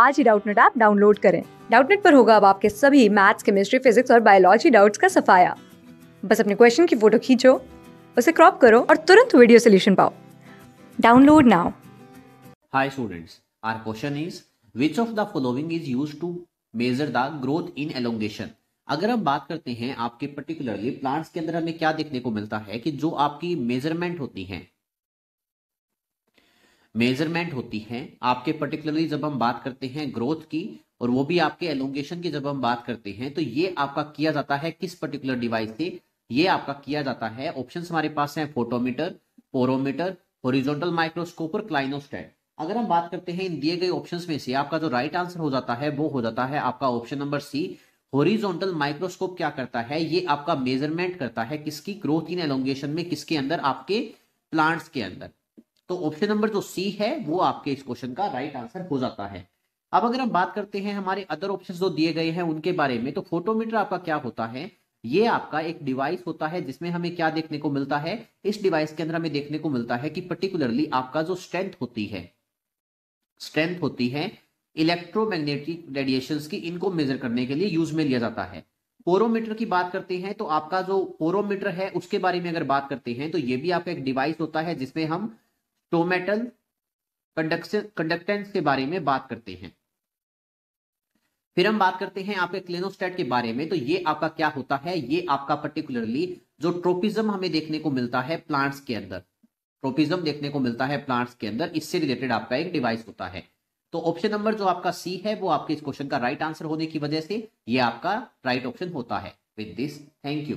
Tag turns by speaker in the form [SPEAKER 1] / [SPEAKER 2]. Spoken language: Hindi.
[SPEAKER 1] आज ही डाउटनेट ऐप डाउनलोड करें डाउटनेट पर होगा अब आपके सभी मैथ्स केमिस्ट्री फिजिक्स और बायोलॉजी डाउट्स का सफाया बस अपने क्वेश्चन की फोटो खींचो उसे क्रॉप करो और तुरंत वीडियो सोल्यूशन पाओ download now
[SPEAKER 2] hi students our question is which of the following is use to measure the growth in elongation अगर हम बात करते हैं आपके पर्टिकुलरली प्लांट्स के अंदर हमें क्या देखने को मिलता है कि जो आपकी मेजरमेंट होती है मेजरमेंट होती है आपके पर्टिकुलरली जब हम बात करते हैं ग्रोथ की और वो भी आपके एलोंगेशन की जब हम बात करते हैं तो ये आपका किया जाता है किस पर्टिकुलर डिवाइस से ये आपका किया जाता है ऑप्शन हमारे पास है फोटोमीटर पोरोमीटर होरिजोनटल माइक्रोस्कोप और क्लाइनोस्टेट अगर हम बात करते हैं इन दिए गए ऑप्शंस में से आपका जो राइट आंसर हो जाता है वो हो जाता है आपका option number C horizontal microscope क्या करता है ये आपका मेजरमेंट करता है किसकी ग्रोथ इन एलोंगेशन में किसके अंदर आपके प्लांट्स के अंदर तो ऑप्शन नंबर जो सी है वो आपके इस क्वेश्चन का राइट आंसर हो जाता है अब अगर हम बात करते हैं हमारे अदर ऑप्शंस जो दिए गए हैं उनके बारे में तो फोटोमीटर आपका क्या होता है ये आपका एक डिवाइस होता है जिसमें हमें क्या देखने को मिलता है इस डिवाइस के अंदर हमें देखने को मिलता है कि पर्टिकुलरली आपका जो स्ट्रेंथ होती है स्ट्रेंथ होती है इलेक्ट्रोमैग्नेटिक रेडिएशन की इनको मेजर करने के लिए यूज में लिया जाता है पोरोमीटर की बात करते हैं तो आपका जो पोरोमीटर है उसके बारे में अगर बात करते हैं तो ये भी आपका एक डिवाइस होता है जिसमें हम टोमेटल मेटल कंडक्टेंस के बारे में बात करते हैं फिर हम बात करते हैं आपके क्लिनोस्टेट के बारे में तो ये आपका क्या होता है ये आपका पर्टिकुलरली जो ट्रोपिज्म हमें देखने को मिलता है प्लांट्स के अंदर ट्रोपिज्म देखने को मिलता है प्लांट्स के अंदर इससे रिलेटेड आपका एक डिवाइस होता है तो ऑप्शन नंबर जो आपका सी है वो आपके इस क्वेश्चन का राइट right आंसर होने की वजह से ये आपका राइट right ऑप्शन होता है विद दिस थैंक यू